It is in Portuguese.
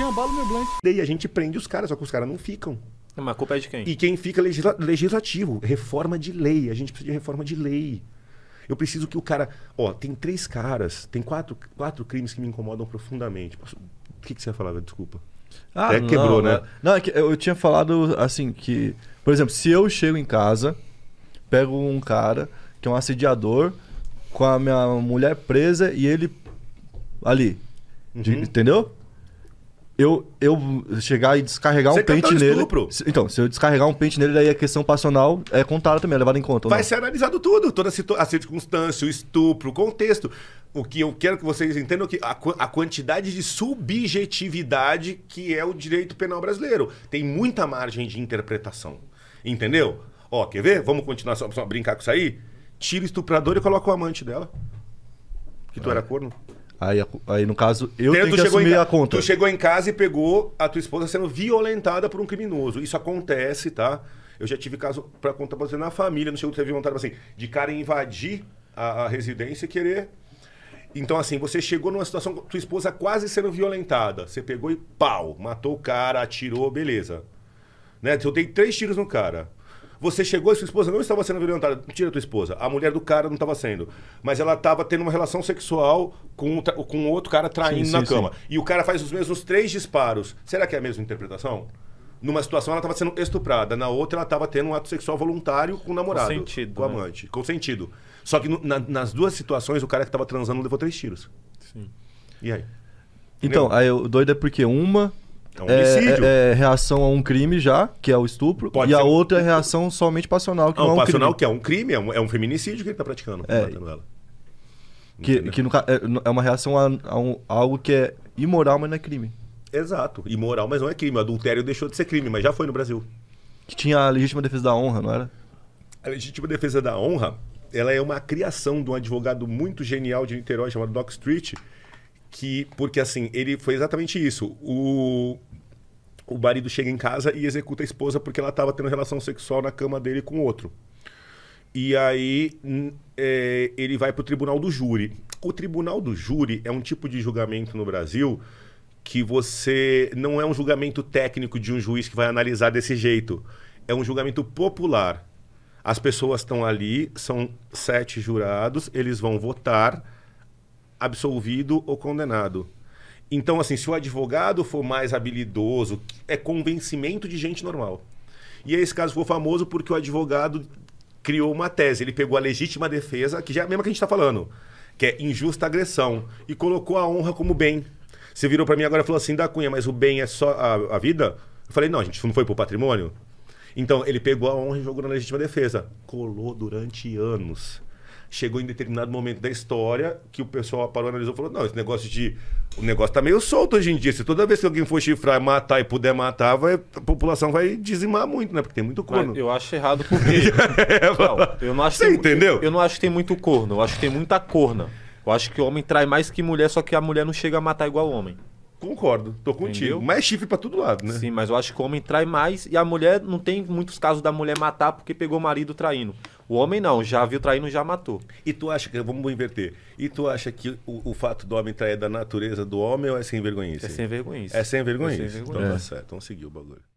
Jambalo meu blunt. Daí a gente prende os caras, só que os caras não ficam. Mas a culpa é de quem? E quem fica legisla legislativo. Reforma de lei. A gente precisa de reforma de lei. Eu preciso que o cara. Ó, tem três caras, tem quatro, quatro crimes que me incomodam profundamente. Posso... O que, que você ia falar, desculpa? Ah, quebrou, não, né? Não, é que eu tinha falado assim que. Por exemplo, se eu chego em casa, pego um cara que é um assediador, com a minha mulher presa e ele ali. Uhum. De, entendeu? eu, eu chegar e descarregar Você um pente nele. Estupro. Então, se eu descarregar um pente nele, daí a questão passional é contada também, é levada em conta. Vai ser analisado tudo, toda a, circunstância, o estupro, o contexto. O que eu quero que vocês entendam é que a, a quantidade de subjetividade que é o direito penal brasileiro. Tem muita margem de interpretação. Entendeu? Ó, quer ver? Vamos continuar só, só brincar com isso aí? Tira o estuprador e coloca o amante dela. Que tu é. era corno. Aí, aí no caso, eu então, tenho que assumir a conta. Tu chegou em casa e pegou a tua esposa sendo violentada por um criminoso. Isso acontece, tá? Eu já tive caso para contar pra você na família, não chegou teve vontade assim, de cara invadir a, a residência e querer. Então, assim, você chegou numa situação, tua esposa quase sendo violentada. Você pegou e pau, matou o cara, atirou, beleza. Né? Então, eu dei três tiros no cara. Você chegou e sua esposa não estava sendo violentada. Tira tua esposa. A mulher do cara não estava sendo. Mas ela estava tendo uma relação sexual com, com outro cara traindo sim, na sim, cama. Sim. E o cara faz os mesmos três disparos. Será que é a mesma interpretação? Numa situação ela estava sendo estuprada, na outra ela estava tendo um ato sexual voluntário com o namorado, com, sentido, com o né? amante, né? com sentido. Só que no, na, nas duas situações o cara que estava transando levou três tiros. Sim. E aí? Então, Entendeu? Então, aí o doido é porque uma é, é, É, é, reação a um crime já, que é o estupro, Pode e a outra é reação somente passional, que não, não é um passional crime. que é um crime, é um, é um feminicídio que ele está praticando, é. matando ela. Que, que é, no, é uma reação a, a, um, a algo que é imoral, mas não é crime. Exato. Imoral, mas não é crime. O adultério deixou de ser crime, mas já foi no Brasil. Que tinha a legítima defesa da honra, não era? A legítima defesa da honra, ela é uma criação de um advogado muito genial de Niterói chamado Doc Street, que porque assim, ele foi exatamente isso. O o marido chega em casa e executa a esposa porque ela estava tendo relação sexual na cama dele com outro. E aí é, ele vai para o tribunal do júri. O tribunal do júri é um tipo de julgamento no Brasil que você não é um julgamento técnico de um juiz que vai analisar desse jeito. É um julgamento popular. As pessoas estão ali, são sete jurados, eles vão votar absolvido ou condenado. Então, assim, se o advogado for mais habilidoso, é convencimento de gente normal. E é esse caso ficou famoso porque o advogado criou uma tese. Ele pegou a legítima defesa, que já é a mesma que a gente está falando, que é injusta agressão, e colocou a honra como bem. Você virou para mim agora e falou assim: da Cunha, mas o bem é só a, a vida? Eu falei: não, a gente não foi para o patrimônio? Então, ele pegou a honra e jogou na legítima defesa. Colou durante anos chegou em determinado momento da história que o pessoal parou, e analisou e falou: não, esse negócio de. O negócio tá meio solto hoje em dia. Se toda vez que alguém for chifrar, matar e puder matar, vai, a população vai dizimar muito, né? Porque tem muito corno. Mas eu acho errado porque. não, eu não acho Você tem... entendeu? Eu, eu não acho que tem muito corno, eu acho que tem muita corna. Eu acho que o homem trai mais que mulher, só que a mulher não chega a matar igual o homem. Concordo, tô contigo. Entendeu? Mais chifre pra todo lado, né? Sim, mas eu acho que o homem trai mais e a mulher não tem muitos casos da mulher matar porque pegou o marido traindo. O homem não, já viu traindo, já matou. E tu acha que, vamos inverter, e tu acha que o, o fato do homem trair é da natureza do homem ou é sem vergonha? É sem vergonha. É sem vergonha. É sem vergonhice. Então tá é. certo, vamos o bagulho.